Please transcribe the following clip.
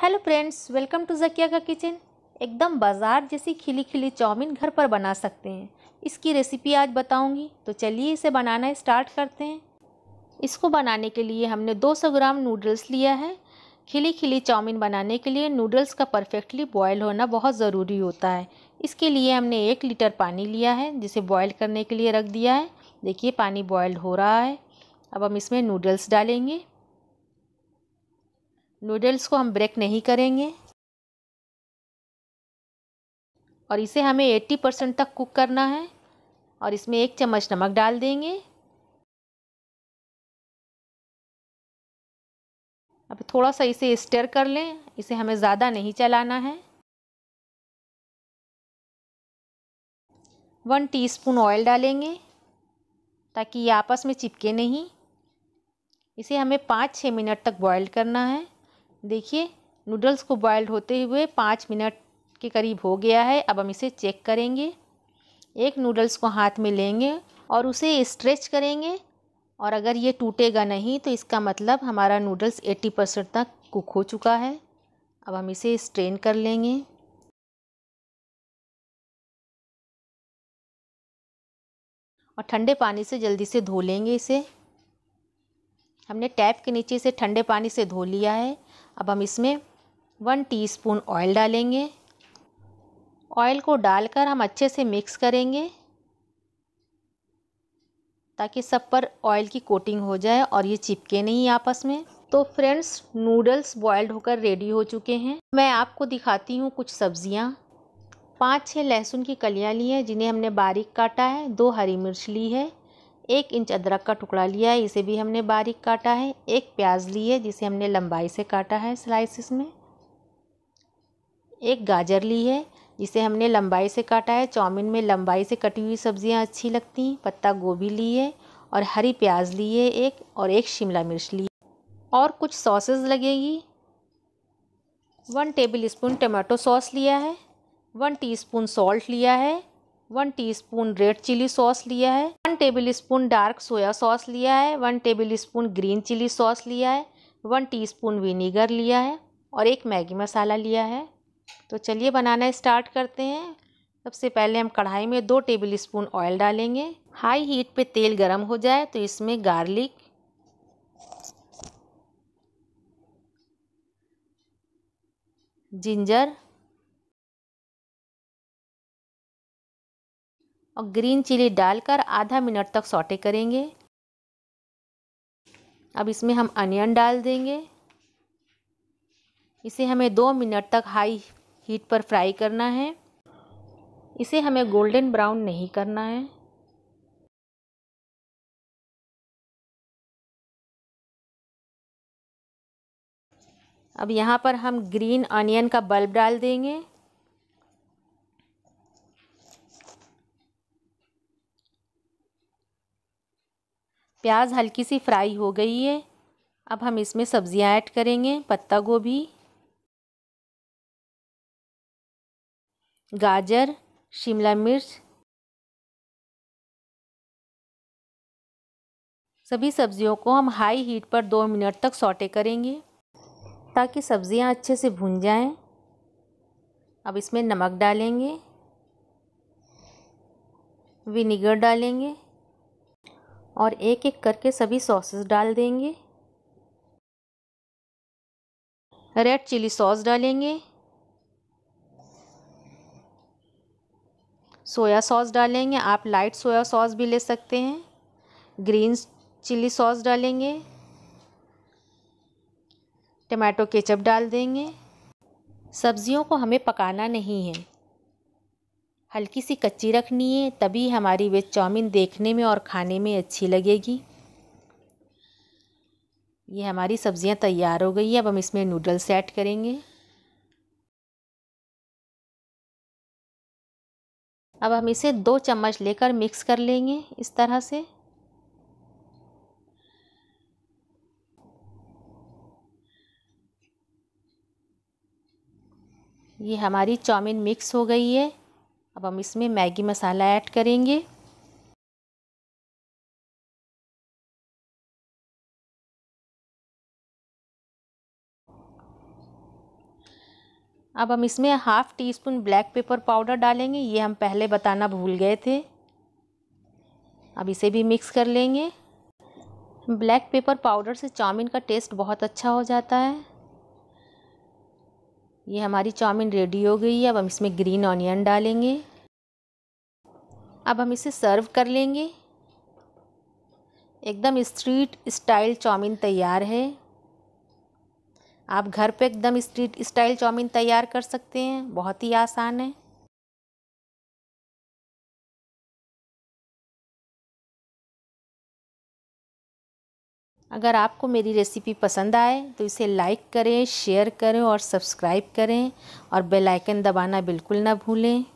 Hello friends welcome to Zakia का kitchen एकदम बाज़ार जैसी खिली खिली चाउमीन घर पर बना सकते हैं इसकी रेसिपी आज बताऊंगी तो चलिए इसे बनाना स्टार्ट करते हैं इसको बनाने के लिए हमने 200 ग्राम नूडल्स लिया है खिली खिली चाउमीन बनाने के लिए नूडल्स का परफेक्टली बॉयल होना बहुत ज़रूरी होता है इसके लिए हमने एक लीटर पानी लिया है जिसे बॉयल करने के लिए रख दिया है देखिए पानी बॉयल हो रहा है अब हम इसमें नूडल्स डालेंगे नूडल्स को हम ब्रेक नहीं करेंगे और इसे हमें 80 परसेंट तक कुक करना है और इसमें एक चम्मच नमक डाल देंगे अब थोड़ा सा इसे स्टर कर लें इसे हमें ज़्यादा नहीं चलाना है वन टीस्पून ऑयल डालेंगे ताकि ये आपस में चिपके नहीं इसे हमें पाँच छः मिनट तक बॉईल करना है देखिए नूडल्स को बॉयल्ड होते हुए पाँच मिनट के करीब हो गया है अब हम इसे चेक करेंगे एक नूडल्स को हाथ में लेंगे और उसे स्ट्रेच करेंगे और अगर ये टूटेगा नहीं तो इसका मतलब हमारा नूडल्स एट्टी परसेंट तक कुक हो चुका है अब हम इसे स्ट्रेन कर लेंगे और ठंडे पानी से जल्दी से धो लेंगे इसे हमने टैप के नीचे से ठंडे पानी से धो लिया है अब हम इसमें वन टीस्पून ऑयल डालेंगे ऑयल को डालकर हम अच्छे से मिक्स करेंगे ताकि सब पर ऑयल की कोटिंग हो जाए और ये चिपके नहीं आपस में तो फ्रेंड्स नूडल्स बॉयल्ड होकर रेडी हो चुके हैं मैं आपको दिखाती हूँ कुछ सब्जियाँ पाँच छः लहसुन की कलियाँ ली हैं जिन्हें हमने बारीक काटा है दो हरी मिर्च ली है एक इंच अदरक का टुकड़ा लिया है इसे भी हमने बारीक काटा है एक प्याज ली है जिसे हमने लंबाई से काटा है स्लाइसिस में एक गाजर ली है जिसे हमने लंबाई से काटा है चाउमीन में लंबाई से कटी हुई सब्जियां अच्छी लगती हैं पत्ता गोभी ली है और हरी प्याज ली है एक और एक शिमला मिर्च ली और कुछ सॉसेस लगेगी one tablespoon tomato sauce लिया है वन टी स्पून सॉल्ट लिया है one teaspoon red chilli sauce लिया है one tablespoon dark soya sauce लिया है one tablespoon green chilli sauce लिया है वन टीस्पून विनीगर लिया है और एक मैगी मसाला लिया है तो चलिए बनाना स्टार्ट करते हैं सबसे पहले हम कढ़ाई में दो टेबल स्पून ऑयल डालेंगे हाई हीट पे तेल गर्म हो जाए तो इसमें गार्लिक जिंजर और ग्रीन चिली डालकर आधा मिनट तक सौटे करेंगे अब इसमें हम अनियन डाल देंगे इसे हमें दो मिनट तक हाई हीट पर फ्राई करना है इसे हमें गोल्डन ब्राउन नहीं करना है अब यहाँ पर हम ग्रीन अनियन का बल्ब डाल देंगे प्याज हल्की सी फ्राई हो गई है अब हम इसमें सब्ज़ियाँ ऐड करेंगे पत्ता गोभी गाजर शिमला मिर्च सभी सब्जियों को हम हाई हीट पर दो मिनट तक सौटे करेंगे ताकि सब्जियां अच्छे से भुन जाएं। अब इसमें नमक डालेंगे विनीगर डालेंगे और एक एक करके सभी सॉसेस डाल देंगे रेड चिली सॉस डालेंगे सोया सॉस डालेंगे आप लाइट सोया सॉस भी ले सकते हैं ग्रीन चिली सॉस डालेंगे टमाटो केचप डाल देंगे सब्जियों को हमें पकाना नहीं है हल्की सी कच्ची रखनी है तभी हमारी वेज चाउमीन देखने में और खाने में अच्छी लगेगी ये हमारी सब्ज़ियाँ तैयार हो गई अब हम इसमें नूडल्स ऐड करेंगे अब हम इसे दो चम्मच लेकर मिक्स कर लेंगे इस तरह से ये हमारी चाउमीन मिक्स हो गई है अब हम इसमें मैगी मसाला ऐड करेंगे अब हम इसमें half teaspoon black pepper powder डालेंगे ये हम पहले बताना भूल गए थे अब इसे भी मिक्स कर लेंगे ब्लैक पेपर पाउडर से चाउमीन का टेस्ट बहुत अच्छा हो जाता है ये हमारी चाउमीन रेडी हो गई है अब हम इसमें ग्रीन ऑनियन डालेंगे अब हम इसे सर्व कर लेंगे एकदम स्ट्रीट स्टाइल चाउमीन तैयार है आप घर पे एकदम स्ट्रीट स्टाइल चाउमीन तैयार कर सकते हैं बहुत ही आसान है अगर आपको मेरी रेसिपी पसंद आए तो इसे लाइक करें शेयर करें और सब्सक्राइब करें और बेल आइकन दबाना बिल्कुल ना भूलें